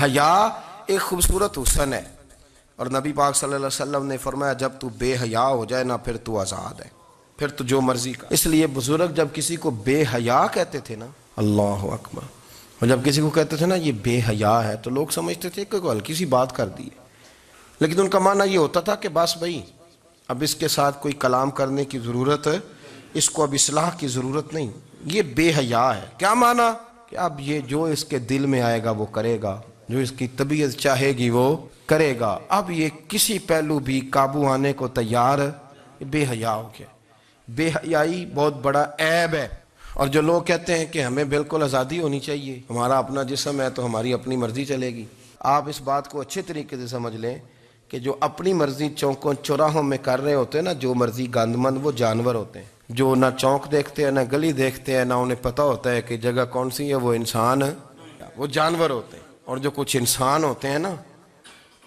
हया एक खूबसूरत हुसन है और नबी पाक सल्लल्लाहु अलैहि वसल्लम ने फरमाया जब तू बेहया हो जाए ना फिर तू आज़ाद है फिर तो जो मर्जी का इसलिए बुजुर्ग जब किसी को बेहया कहते थे ना अल्लाह अकबर और जब किसी को कहते थे ना ये बेहया है तो लोग समझते थे कि हल्की सी बात कर दी है लेकिन उनका मानना ये होता था कि बस भाई अब इसके साथ कोई कलाम करने की ज़रूरत है इसको अब इसलाह की ज़रूरत नहीं ये बेहया है क्या माना कि अब ये जो इसके दिल में आएगा वो करेगा जो इसकी तबीयत चाहेगी वो करेगा अब ये किसी पहलू भी काबू आने को तैयार बेहया हो गया बेहयाई बहुत बड़ा ऐब है और जो लोग कहते हैं कि हमें बिल्कुल आज़ादी होनी चाहिए हमारा अपना जिसम है तो हमारी अपनी मर्ज़ी चलेगी आप इस बात को अच्छे तरीके से समझ लें कि जो अपनी मर्ज़ी चौकों चौराहों में कर रहे होते हैं ना जो मर्ज़ी गंदमंद वो जानवर होते हैं जो ना चौंक देखते हैं ना गली देखते हैं ना उन्हें पता होता है कि जगह कौन सी है वो इंसान वो जानवर होते हैं और जो कुछ इंसान होते हैं ना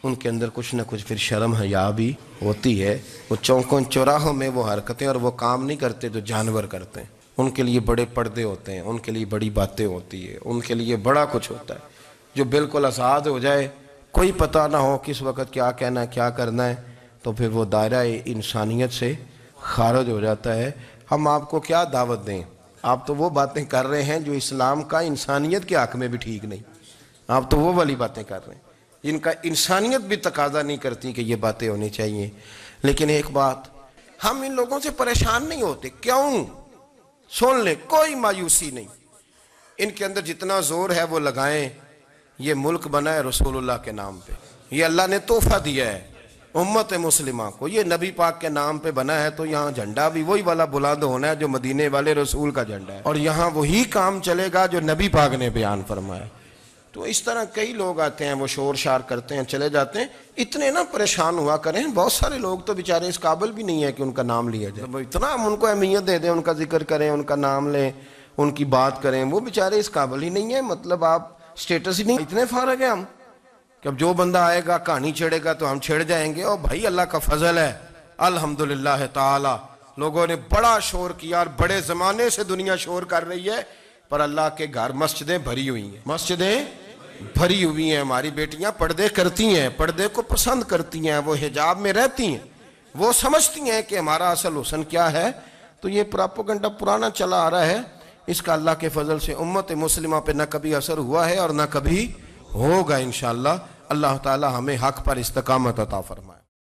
उनके अंदर कुछ ना कुछ फिर शर्म हया भी होती है वो चौंकों चौराहों में वो हरकतें और वो काम नहीं करते जो जानवर करते हैं उनके लिए बड़े पर्दे होते हैं उनके लिए बड़ी बातें होती है उनके लिए बड़ा कुछ होता है जो बिल्कुल आसाद हो जाए कोई पता ना हो किस वक्त क्या कहना है क्या करना है तो फिर वो दायरा इंसानियत से खारज हो जाता है हम आपको क्या दावत दें आप तो वो बातें कर रहे हैं जो इस्लाम का इंसानियत के हक में भी ठीक नहीं आप तो वो वाली बातें कर रहे हैं इनका इंसानियत भी तकाजा नहीं करती कि ये बातें होनी चाहिए लेकिन एक बात हम इन लोगों से परेशान नहीं होते क्यों सुन ले कोई मायूसी नहीं इनके अंदर जितना जोर है वो लगाएं ये मुल्क बना है रसूलुल्लाह के नाम पे ये अल्लाह ने तोहफा दिया है उम्मत मुस्लिमा को ये नबी पाक के नाम पे बना है तो यहाँ झंडा भी वही वाला बुलंद होना है जो मदीने वाले रसूल का झंडा है और यहाँ वही काम चलेगा जो नबी पाक ने बयान फरमाया तो इस तरह कई लोग आते हैं वो शोर शार करते हैं चले जाते हैं इतने ना परेशान हुआ करें बहुत सारे लोग तो बेचारे इस काबिल भी नहीं है कि उनका नाम लिया जाए तो इतना हम उनको अहमियत दे दें उनका जिक्र करें उनका नाम लें उनकी बात करें वो बेचारे इस काबिल ही नहीं है मतलब आप स्टेटस ही नहीं इतने फारक है हम कि अब जो बंदा आएगा कहानी छेड़ेगा तो हम छेड़ जाएंगे और भाई अल्लाह का फजल है अल्हम्दुलिल्लाह ताला लोगों ने बड़ा शोर किया और बड़े ज़माने से दुनिया शोर कर रही है पर अल्लाह के घर मस्जिदें भरी हुई हैं मस्जिदें भरी हुई हैं हमारी बेटियां पर्दे करती हैं पर्दे को पसंद करती हैं वो हिजाब में रहती हैं वो समझती हैं कि हमारा असल हुसन क्या है तो ये प्रापोगंडा पुराना चला आ रहा है इसका अल्लाह के फजल से उम्मत मुस्लिमा पे ना कभी असर हुआ है और ना कभी होगा इन अल्लाह ताला हमें हक पर इस्तकामत अता फरमाए